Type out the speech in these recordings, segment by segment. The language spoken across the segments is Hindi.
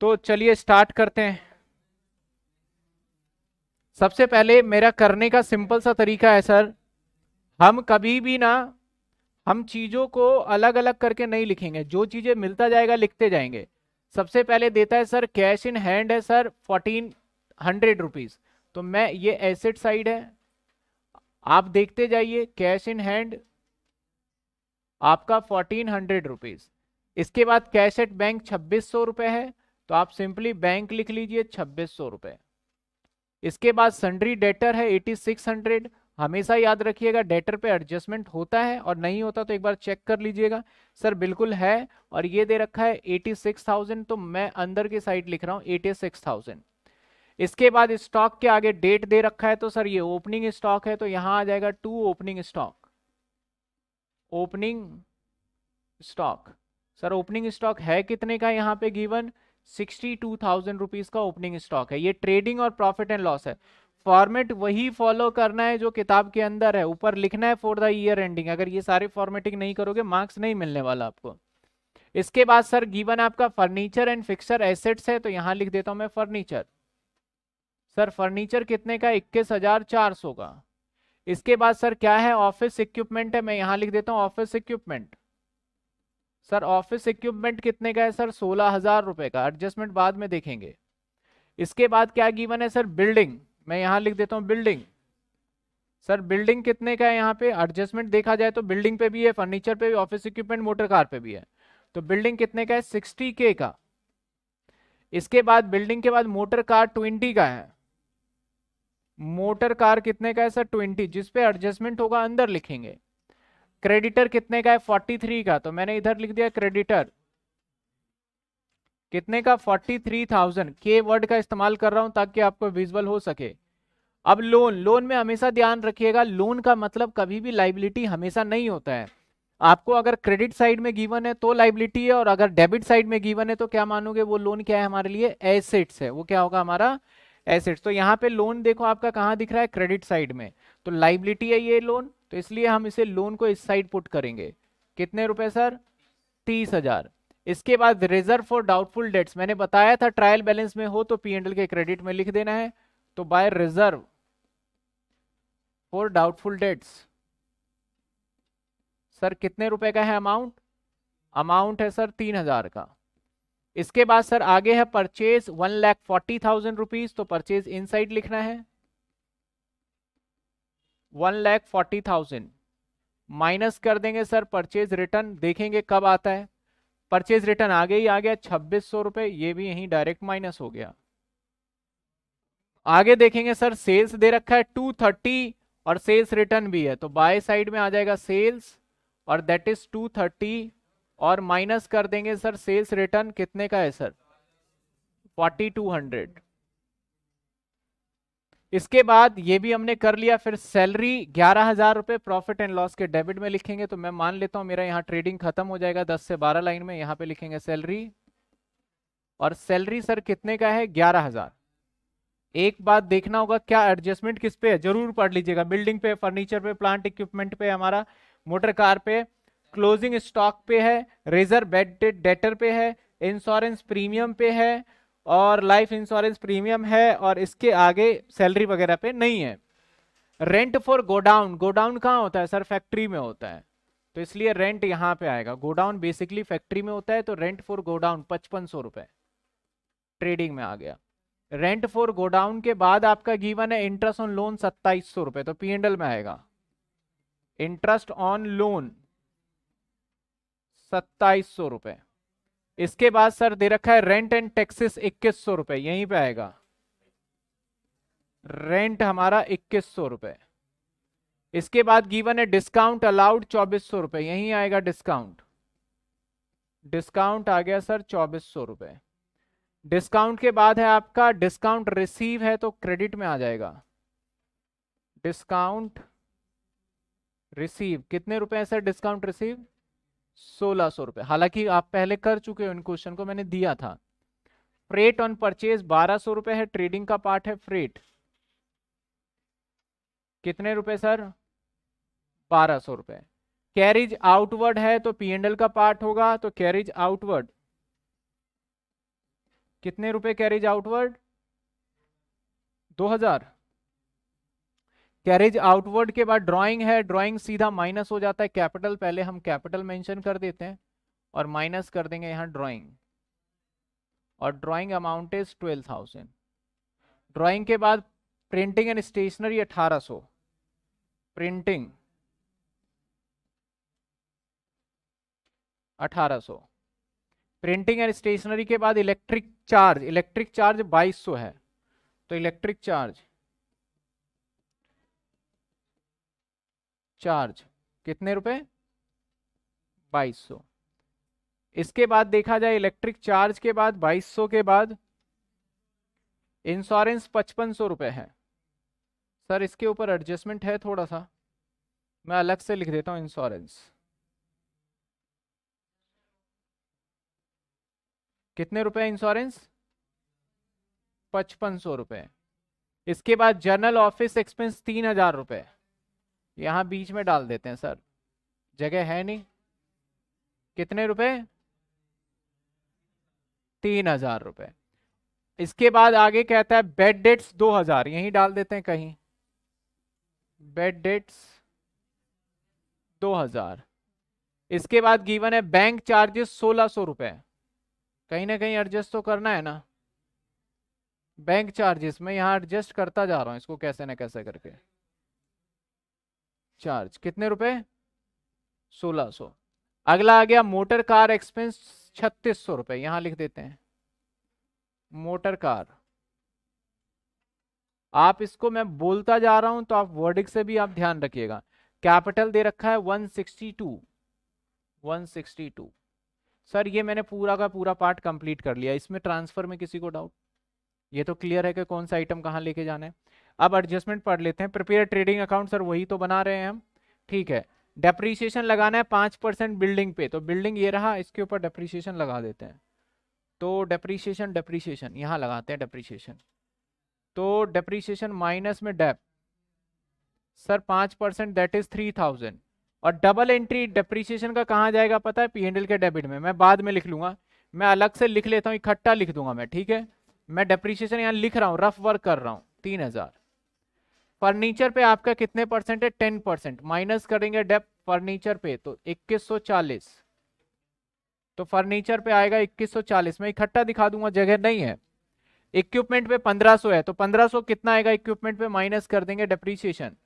तो चलिए स्टार्ट करते हैं सबसे पहले मेरा करने का सिंपल सा तरीका है सर हम कभी भी ना हम चीज़ों को अलग अलग करके नहीं लिखेंगे जो चीज़ें मिलता जाएगा लिखते जाएंगे सबसे पहले देता है सर कैश इन हैंड है सर फोर्टीन हंड्रेड रुपीज़ तो मैं ये एसेट साइड है आप देखते जाइए कैश इन हैंड आपका फोर्टीन हंड्रेड रुपीज़ इसके बाद कैश एट बैंक छब्बीस सौ रुपए है तो आप सिंपली बैंक लिख लीजिए छब्बीस सौ रुपए इसके बाद सन्ड्री डेटर है एटी सिक्स हंड्रेड हमेशा याद रखिएगा डेटर पे एडजस्टमेंट होता है और नहीं होता तो एक बार चेक कर लीजिएगा सर बिल्कुल है और ये दे रखा है एटी सिक्स थाउजेंड तो मैं अंदर की साइड लिख रहा हूँ एटी सिक्स थाउजेंड इसके बाद स्टॉक के आगे डेट दे रखा है तो सर ये ओपनिंग स्टॉक है तो यहाँ आ जाएगा to opening stock opening stock sir opening stock है कितने का यहाँ पे given sixty two thousand rupees का ओपनिंग स्टॉक है ये ट्रेडिंग और प्रॉफिट एंड लॉस है फॉर्मेट वही फॉलो करना है जो किताब के अंदर है ऊपर लिखना है फॉर द ईयर एंडिंग अगर ये सारे फॉर्मेटिंग नहीं करोगे मार्क्स नहीं मिलने वाला आपको इसके बाद सर गिवन आपका फर्नीचर एंड फिक्सर एसेट्स है तो यहाँ लिख देता हूँ मैं फर्नीचर सर फर्नीचर कितने का इक्कीस हजार चार सौ का इसके बाद सर क्या है ऑफिस इक्विपमेंट है मैं यहाँ लिख देता हूँ office equipment sir office equipment कितने का है सर सोलह हजार रुपए का एडजस्टमेंट बाद में देखेंगे इसके बाद क्या गिवन है सर बिल्डिंग मैं यहां लिख देता हूँ बिल्डिंग सर बिल्डिंग कितने का है यहाँ पे एडजस्टमेंट देखा जाए तो बिल्डिंग पे भी है फर्नीचर पे भी ऑफिस इक्विपमेंट मोटर कार पे भी है तो बिल्डिंग कितने का है सिक्सटी के का इसके बाद बिल्डिंग के बाद मोटर कार ट्वेंटी का है मोटर कार कितने का है सर ट्वेंटी जिसपे एडजस्टमेंट होगा अंदर लिखेंगे क्रेडिटर कितने का है फोर्टी थ्री का तो मैंने इधर लिख दिया क्रेडिटर कितने का फोर्टी थ्री थाउजेंड के वर्ड का इस्तेमाल कर रहा हूं ताकि आपको विजुअल हो सके अब लोन लोन में हमेशा ध्यान रखिएगा लोन का मतलब कभी भी लाइबिलिटी हमेशा नहीं होता है आपको अगर क्रेडिट साइड में गिवन है तो लाइबिलिटी है और अगर डेबिट साइड में गिवन है तो क्या मानोगे वो लोन क्या है हमारे लिए एसेट्स है वो क्या होगा हमारा एसेट्स तो यहाँ पे लोन देखो आपका कहाँ दिख रहा है क्रेडिट साइड में तो लाइबिलिटी है ये लोन तो इसलिए हम इसे लोन को इस साइड पुट करेंगे कितने रुपए सर तीस हजार इसके बाद रिजर्व फॉर डाउटफुल डेट्स मैंने बताया था ट्रायल बैलेंस में हो तो पी एंडल के क्रेडिट में लिख देना है तो by reserve for doubtful debts sir कितने रुपए का है अमाउंट अमाउंट है सर तीन हजार का इसके बाद सर आगे है purchase one lakh forty thousand rupees तो परचेज इन साइड लिखना है one lakh forty thousand minus कर देंगे सर परचेज रिटर्न देखेंगे कब आता है परचेज रिटर्न आगे ही आ गया छब्बीस सौ रुपये ये भी यहीं डायरेक्ट माइनस हो गया आगे देखेंगे सर सेल्स दे रखा है टू थर्टी और सेल्स रिटर्न भी है तो बाय साइड में आ जाएगा सेल्स और दैट इज टू थर्टी और माइनस कर देंगे सर सेल्स रिटर्न कितने का है सर फोर्टी टू हंड्रेड इसके बाद ये भी हमने कर लिया फिर सैलरी ग्यारह हजार रुपए प्रॉफिट एंड लॉस के डेबिट में लिखेंगे तो मैं मान लेता हूं मेरा यहाँ ट्रेडिंग खत्म हो जाएगा दस से बारह लाइन में यहाँ पे लिखेंगे सैलरी और सैलरी सर कितने का है ग्यारह हजार एक बात देखना होगा क्या एडजस्टमेंट किस पे है जरूर पढ़ लीजिएगा बिल्डिंग पे फर्नीचर पे प्लांट इक्विपमेंट पे हमारा मोटर कार पे क्लोजिंग स्टॉक पे है रेजर बेड डेटर पे है इंश्योरेंस प्रीमियम पे है और लाइफ इंश्योरेंस प्रीमियम है और इसके आगे सैलरी वगैरह पे नहीं है रेंट फॉर गोडाउन गोडाउन कहाँ होता है सर फैक्ट्री में होता है तो इसलिए रेंट यहाँ पे आएगा गोडाउन बेसिकली फैक्ट्री में होता है तो रेंट फॉर गोडाउन पचपन सौ रुपए ट्रेडिंग में आ गया रेंट फॉर गोडाउन के बाद आपका गीवन है इंटरेस्ट ऑन लोन सत्ताईस सौ रुपए तो पी एंडल में आएगा इंटरेस्ट ऑन लोन सत्ताईस सौ रुपये इसके बाद सर दे रखा है रेंट एंड टैक्सेस इक्कीस सौ रुपए यहीं पे आएगा रेंट हमारा इक्कीस सौ रुपए इसके बाद गिवन है डिस्काउंट अलाउड चौबीस सौ रुपए यहीं आएगा डिस्काउंट डिस्काउंट आ गया सर चौबीस सौ रुपए डिस्काउंट के बाद है आपका डिस्काउंट रिसीव है तो क्रेडिट में आ जाएगा डिस्काउंट रिसीव कितने रुपए हैं सर डिस्काउंट रिसीव सोलह सौ रुपए हालांकि आप पहले कर चुके हो इन क्वेश्चन को मैंने दिया था फ्रेट ऑन परचेज बारह सौ रुपए है ट्रेडिंग का पार्ट है फ्रेट कितने रुपए सर बारह सौ रुपए कैरिज आउटवर्ड है तो पी एंडल का पार्ट होगा तो कैरिज आउटवर्ड कितने रुपए कैरिज आउटवर्ड दो हजार कैरेज आउटवर्ड के बाद ड्राइंग है ड्राइंग सीधा माइनस हो जाता है कैपिटल पहले हम कैपिटल मेंशन कर देते हैं और माइनस कर देंगे यहाँ ड्राइंग और drawing amount is twelve thousand drawing के बाद प्रिंटिंग एंड स्टेशनरी अठारह सौ प्रिंटिंग अठारह सौ प्रिंटिंग एंड स्टेशनरी के बाद इलेक्ट्रिक चार्ज इलेक्ट्रिक चार्ज बाईस सौ है तो इलेक्ट्रिक चार्ज चार्ज कितने रुपए बाईस सौ इसके बाद देखा जाए इलेक्ट्रिक चार्ज के बाद बाईस सौ के बाद इंश्योरेंस पचपन सौ रुपए है सर इसके ऊपर एडजस्टमेंट है थोड़ा सा मैं अलग से लिख देता हूं इंश्योरेंस कितने रुपए इंश्योरेंस पचपन सौ रुपए इसके बाद जनरल ऑफिस एक्सपेंस तीन हजार रुपए यहाँ बीच में डाल देते हैं सर जगह है नहीं कितने रुपए तीन हजार रुपये इसके बाद आगे कहता है बेड डेट्स दो हजार यहीं डाल देते हैं कहीं बेड डेट्स दो हजार इसके बाद गिवन है बैंक चार्जेस सोलह सौ रुपये कहीं ना कहीं एडजस्ट तो करना है ना बैंक चार्जेस में यहाँ एडजस्ट करता जा रहा हूँ इसको कैसे ना कैसे करके चार्ज कितने रुपए सोलह सो अगला आ गया मोटर कार एक्सपेंस छत्तीस सौ रुपए यहां लिख देते हैं मोटर कार आप इसको मैं बोलता जा रहा हूं तो आप वर्डिंग से भी आप ध्यान रखिएगा कैपिटल दे रखा है 162 162 सर ये मैंने पूरा का पूरा पार्ट कंप्लीट कर लिया इसमें ट्रांसफर में किसी को डाउट ये तो क्लियर है कि कौन सा आइटम कहाँ लेके जाना है अब एडजस्टमेंट पढ़ लेते हैं प्रिपेयर ट्रेडिंग अकाउंट सर वही तो बना रहे हैं हम ठीक है डेप्रीसिएशन लगाना है पाँच परसेंट बिल्डिंग पे तो बिल्डिंग ये रहा इसके ऊपर डेप्रीसिएशन लगा देते हैं तो डेप्रीसिएशन डेप्रीसिएशन यहाँ लगाते हैं डेप्रीसिएशन तो डेप्रीसिएशन माइनस में डेप सर पाँच percent that is three thousand और डबल एंट्री डेप्रीसिएशन का कहाँ जाएगा पता है पी एंडल के डेबिट में मैं बाद में लिख लूंगा मैं अलग से लिख लेता हूँ इकट्ठा लिख दूंगा मैं ठीक है मैं डेप्रीसिएशन यहाँ लिख रहा हूँ रफ वर्क कर रहा हूँ तीन हज़ार फर्नीचर पे आपका कितने परसेंट है टेन परसेंट माइनस करेंगे डेप फर्नीचर पे तो इक्कीस सौ चालीस तो फर्नीचर पे आएगा इक्कीस सौ चालीस मैं इकट्ठा दिखा दूंगा जगह नहीं है इक्विपमेंट पे पंद्रह सौ है तो पंद्रह सौ कितना आएगा इक्विपमेंट पे माइनस कर देंगे डेप्रीसिएशन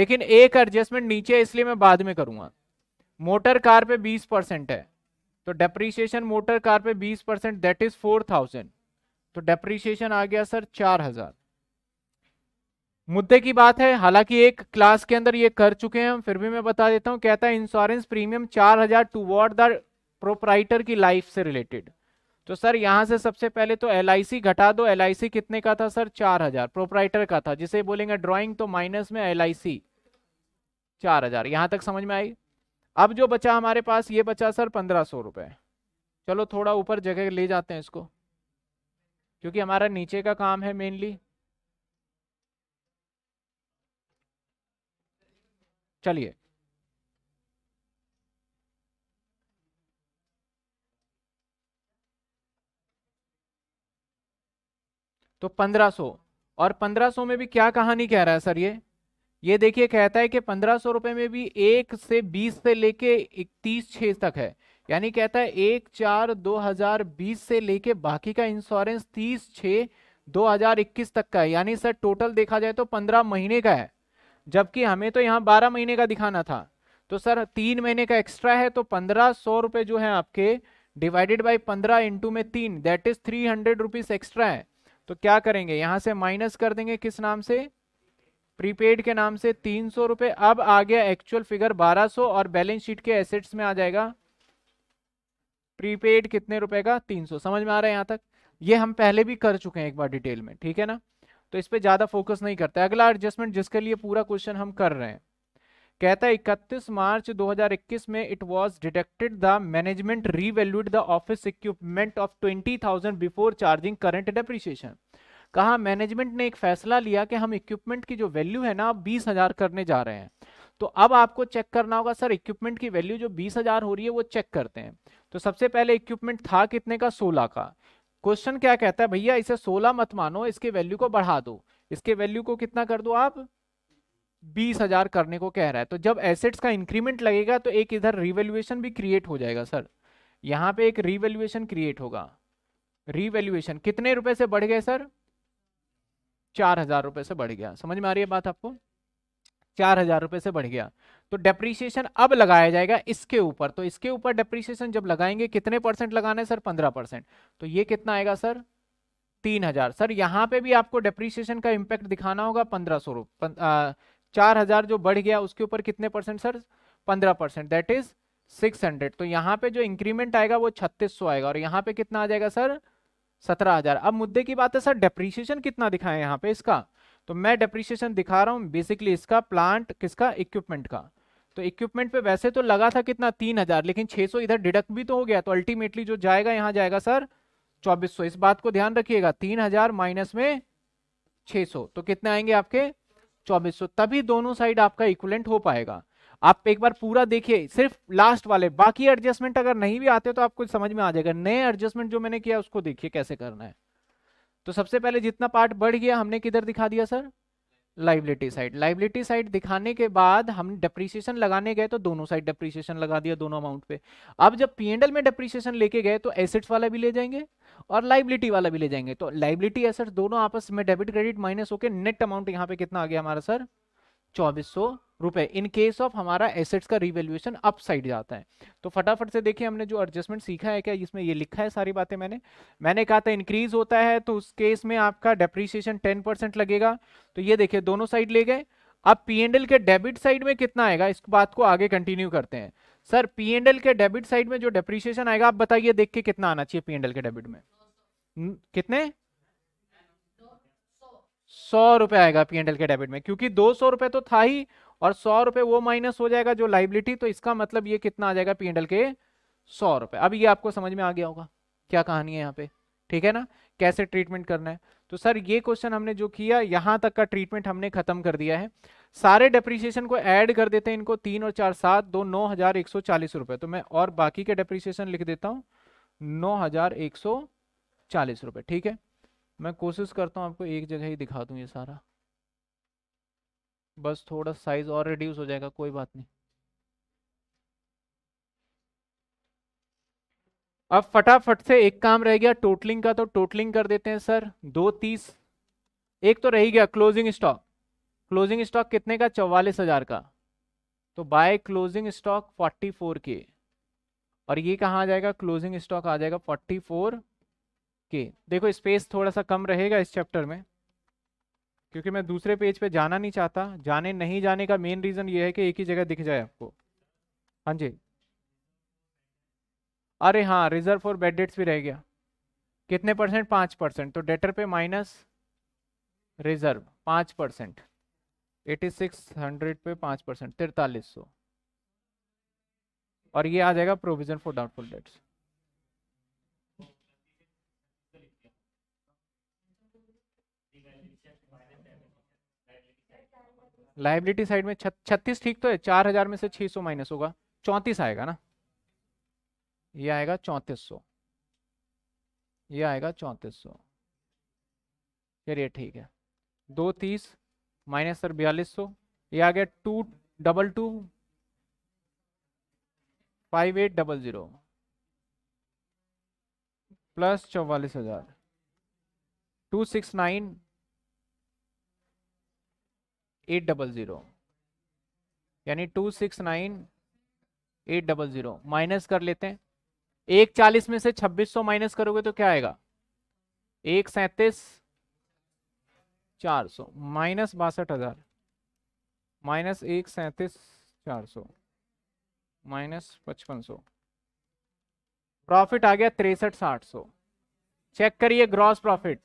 लेकिन एक एडजस्टमेंट नीचे इसलिए मैं बाद में करूंगा मोटर कार पे बीस है तो डेप्रीसिएशन मोटर कार पे बीस परसेंट दैट इज 4000 तो डेप्रीसिएशन आ गया सर चार हजार मुद्दे की बात है हालांकि एक क्लास के अंदर ये कर चुके हैं फिर भी मैं बता देता हूँ कहता है इंश्योरेंस प्रीमियम चार हजार टू वॉर्ड द प्रोपराइटर की लाइफ से रिलेटेड तो सर यहाँ से सबसे पहले तो एल घटा दो एल कितने का था सर चार हजार प्रोपराइटर का था जिसे बोलेंगे ड्राइंग तो माइनस में एल आई सी चार हजार यहाँ तक समझ में आई अब जो बचा हमारे पास ये बचा सर पंद्रह सौ रुपये चलो थोड़ा ऊपर जगह ले जाते हैं इसको क्योंकि हमारा नीचे का काम है मेनली चलिए तो 1500 और 1500 में भी क्या कहानी कह रहा है सर ये ये देखिए कहता है कि पंद्रह रुपए में भी एक से बीस से लेके इकतीस छे तक है यानी कहता है एक चार दो हजार बीस से लेके बाकी का इंश्योरेंस तीस छे दो हजार इक्कीस तक का है यानी सर टोटल देखा जाए तो पंद्रह महीने का है जबकि हमें तो यहाँ बारह महीने का दिखाना था तो सर तीन महीने का एक्स्ट्रा है तो पंद्रह सौ रुपये जो है आपके डिवाइडेड बाई पंद्रह इंटू में तीन that is three hundred rupees extra है तो क्या करेंगे यहाँ से माइनस कर देंगे किस नाम से प्रीपेड के नाम से तीन सौ रुपये अब आ गया एक्चुअल फिगर बारह सौ और बैलेंस शीट के एसेट्स में आ जाएगा प्रीपेड कितने रुपए का तीन सौ समझ में आ रहा है यहाँ तक ये हम पहले भी कर चुके हैं एक बार डिटेल में ठीक है ना तो इस पर ज़्यादा फोकस नहीं करते अगला एडजस्टमेंट जिसके लिए पूरा क्वेश्चन हम कर रहे हैं कहता है इकतीस मार्च 2021 में it was detected the management revalued the office equipment of 20,000 before charging current depreciation कहा मैनेजमेंट ने एक फैसला लिया कि हम इक्विपमेंट की जो वैल्यू है ना आप बीस हजार करने जा रहे हैं तो अब आपको चेक करना होगा सर इक्विपमेंट की वैल्यू जो बीस हो रही है वो चेक करते हैं तो सबसे पहले इक्विपमेंट था कितने का सोलह का क्वेश्चन क्या कहता है भैया इसे 16 मत मानो इसके वैल्यू को बढ़ा दो इसके वैल्यू को कितना कर दो आप बीस हजार करने को कह रहा है तो जब एसेट्स का इंक्रीमेंट लगेगा तो एक इधर रिवेल्युएशन भी क्रिएट हो जाएगा सर यहाँ पे एक रिवेल्युएशन क्रिएट होगा रिवेल्युएशन कितने रुपए से बढ़ गए सर चार हजार रुपये से बढ़ गया समझ में आ रही है बात आपको चार हजार रुपए से बढ़ गया तो डेप्रीसिएशन अब लगाया जाएगा इसके ऊपर तो इसके ऊपर डेप्रीसिएशन जब लगाएंगे कितने परसेंट लगाना है सर पंद्रह परसेंट तो ये कितना आएगा सर तीन हजार सर यहाँ पे भी आपको डेप्रीसिएशन का इम्पैक्ट दिखाना होगा पंद्रह सौ चार हजार जो बढ़ गया उसके ऊपर कितने परसेंट सर पंद्रह percent that is six hundred तो यहाँ पे जो इंक्रीमेंट आएगा वो छत्तीस सौ आएगा और यहाँ पे कितना आ जाएगा सर सत्रह हजार अब मुद्दे की बात है सर डेप्रीसिएशन कितना दिखाए यहाँ पे इसका तो मैं डेप्रीसिएशन दिखा रहा हूँ बेसिकली इसका प्लांट किसका इक्विपमेंट का तो इक्विपमेंट पे वैसे तो लगा था कितना तीन हजार लेकिन 600 इधर डिडक्ट भी तो हो गया तो अल्टीमेटली जो जाएगा यहां जाएगा सर 2400 इस बात को ध्यान रखिएगा तीन हजार माइनस में 600 तो कितने आएंगे आपके 2400 तभी दोनों साइड आपका इक्वलेंट हो पाएगा आप एक बार पूरा देखिए सिर्फ लास्ट वाले बाकी एडजस्टमेंट अगर नहीं भी आते तो आपको समझ में आ जाएगा नए एडजस्टमेंट जो मैंने किया उसको देखिए कैसे करना है तो सबसे पहले जितना पार्ट बढ़ गया हमने किधर दिखा दिया sir liability side liability side दिखाने के बाद हम डेप्रीसिएशन लगाने गए तो दोनों साइड डेप्रीसिएशन लगा दिया दोनों अमाउंट पे अब जब पीएनएल में डेप्रीसिएशन लेके गए तो एसेट्स वाला भी ले जाएंगे और लाइबिलिटी वाला भी ले जाएंगे तो लाइबिलिटी एसेट्स दोनों आपस में डेबिट क्रेडिट माइनस होकर नेट अमाउंट यहाँ पे कितना आ गया हमारा सर चौबीस सौ रुपए इन केस ऑफ हमारा एसेट्स का रिवेल्यूएशन अप साइड जाता है तो फटाफट से देखिए हमने जो एडजस्टमेंट सीखा है क्या इसमें ये लिखा है सारी बातें मैंने मैंने कहा था इंक्रीज होता है तो उस केस में आपका डेप्रीसिएशन टेन परसेंट लगेगा तो ये देखिए दोनों साइड ले गए अब पी एंड एल के डेबिट साइड में कितना आएगा इस बात को आगे कंटिन्यू करते हैं सर पी एंड एल के डेबिट साइड में जो डेप्रीसिएशन आएगा आप बताइए देख के कितना आना चाहिए पी एंड एल के डेबिट में कितने सौ रुपए आएगा पी एंड एल के डेबिट में क्योंकि दो सौ रुपए तो था ही और सौ रुपए वो माइनस हो जाएगा जो लाइबिलिटी तो इसका मतलब ये कितना आ जाएगा पीएनएल के सौ रुपए अब ये आपको समझ में आ गया होगा क्या कहानी है यहाँ पे ठीक है ना कैसे ट्रीटमेंट करना है तो सर ये क्वेश्चन हमने जो किया यहां तक का ट्रीटमेंट हमने खत्म कर दिया है सारे डेप्रीसिएशन को ऐड कर देते हैं इनको तीन और चार सात दो नौ हजार एक सौ चालीस रुपए तो मैं और बाकी के डेप्रीसिएशन लिख देता हूँ नौ हजार एक सौ चालीस रुपए ठीक है मैं कोशिश करता हूँ आपको एक जगह ही दिखा दूं ये सारा बस थोड़ा साइज और रिड्यूस हो जाएगा कोई बात नहीं अब फटाफट से एक काम रह गया टोटलिंग का तो टोटलिंग कर देते हैं सर दो तीस एक तो रह गया क्लोजिंग स्टॉक क्लोजिंग स्टॉक कितने का चौवालीस हजार का तो by closing stock forty four के और ये कहाँ आ जाएगा क्लोजिंग स्टॉक आ जाएगा फोर्टी फोर के देखो स्पेस थोड़ा सा कम रहेगा इस चैप्टर में क्योंकि मैं दूसरे पेज पे जाना नहीं चाहता जाने नहीं जाने का मेन रीज़न ये है कि एक ही जगह दिख जाए आपको हाँ जी अरे हाँ रिजर्व फॉर बेड डेट्स भी रह गया कितने परसेंट पाँच परसेंट तो डेटर पे माइनस रिजर्व पाँच परसेंट एटी सिक्स हंड्रेड पे पाँच परसेंट तिरतालीस सौ और ये आ जाएगा provision for doubtful debts liability side में छत्तीस ठीक तो है चार हजार में से छह सौ माइनस होगा चौंतीस आएगा ना ये आएगा चौंतीस सौ ये आएगा चौंतीस सौ चलिए ठीक है दो तीस माइनस सर बयालीस सौ ये आ गया two double two five eight double zero plus चौवालीस हजार two six nine eight double zero यानी two six nine eight double zero minus कर लेते हैं एक चालीस में से छब्बीस सौ माइनस करोगे तो क्या आएगा एक सैतीस चार सौ माइनस बासठ हज़ार माइनस एक सैंतीस चार सौ माइनस पचपन सौ प्रॉफिट आ गया तिरसठ साठ सौ चेक करिए gross profit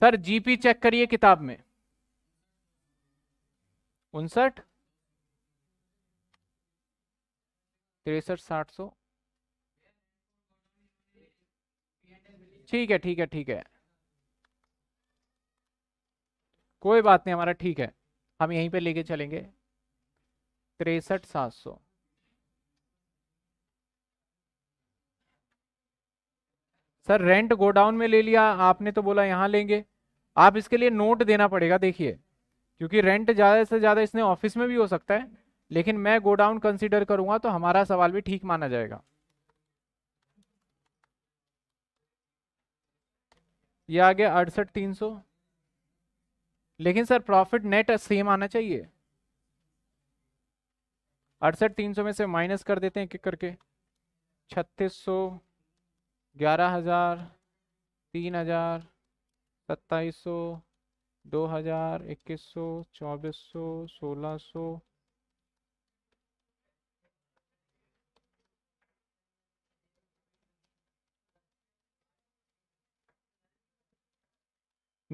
sir GP check करिए किताब में उनसठ तिरसठ साठ सौ ठीक है ठीक है ठीक है कोई बात नहीं हमारा ठीक है हम यहीं पे लेके चलेंगे तिरसठ सात सौ सर रेंट गोडाउन में ले लिया आपने तो बोला यहां लेंगे आप इसके लिए नोट देना पड़ेगा देखिए क्योंकि रेंट ज़्यादा से ज़्यादा इसने ऑफिस में भी हो सकता है लेकिन मैं गोडाउन कंसिडर करूँगा तो हमारा सवाल भी ठीक माना जाएगा ये आ गया अड़सठ तीन सौ लेकिन सर प्रॉफिट नेट सेम आना चाहिए अड़सठ तीन सौ में से माइनस कर देते हैं एक करके छत्तीस सौ ग्यारह हजार तीन हजार सत्ताईस सौ दो हजार इक्कीस सौ चौबीस सौ सोलह सौ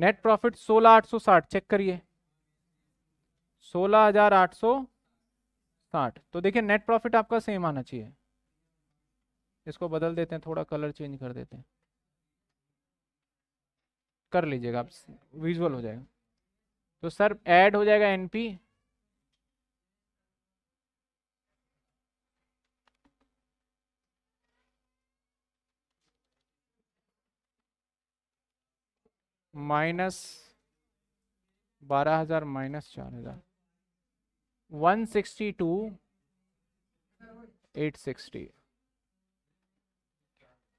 नेट प्रॉफिट सोलह आठ सौ साठ चेक करिए सोलह हजार आठ सौ साठ तो देखिए नेट प्रॉफिट आपका सेम आना चाहिए इसको बदल देते हैं थोड़ा कलर चेंज कर देते हैं कर लीजिएगा आप विजुअल हो जाएगा तो सर ऐड हो जाएगा एनपी माइनस बारह हजार माइनस चार हजार one sixty two eight sixty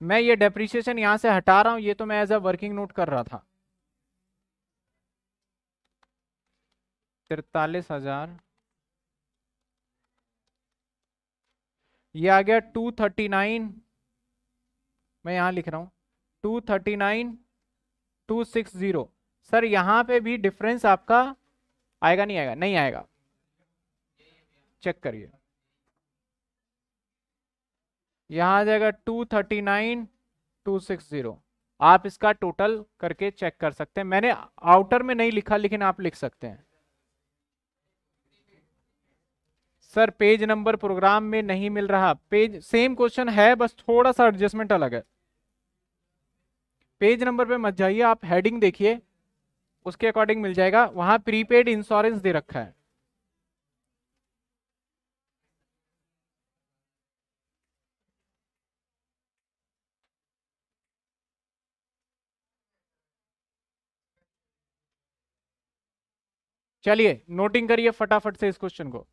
मैं ये डेप्रिसिएशन यहां से हटा रहा हूं ये तो मैं एज अ वर्किंग नोट कर रहा था तिरतालीस हजार ये आ गया टू थर्टी नाइन मैं यहां लिख रहा हूं two thirty nine two six zero sir यहां पे भी डिफरेंस आपका आएगा नहीं आएगा नहीं आएगा चेक करिए यहां आ जाएगा two thirty nine two six zero आप इसका टोटल करके चेक कर सकते हैं मैंने आउटर में नहीं लिखा लेकिन आप लिख सकते हैं सर पेज नंबर प्रोग्राम में नहीं मिल रहा पेज सेम क्वेश्चन है बस थोड़ा सा एडजस्टमेंट अलग है पेज नंबर पे मत जाइए आप हेडिंग देखिए उसके अकॉर्डिंग मिल जाएगा वहां प्रीपेड इंश्योरेंस दे रखा है चलिए नोटिंग करिए फटाफट से इस क्वेश्चन को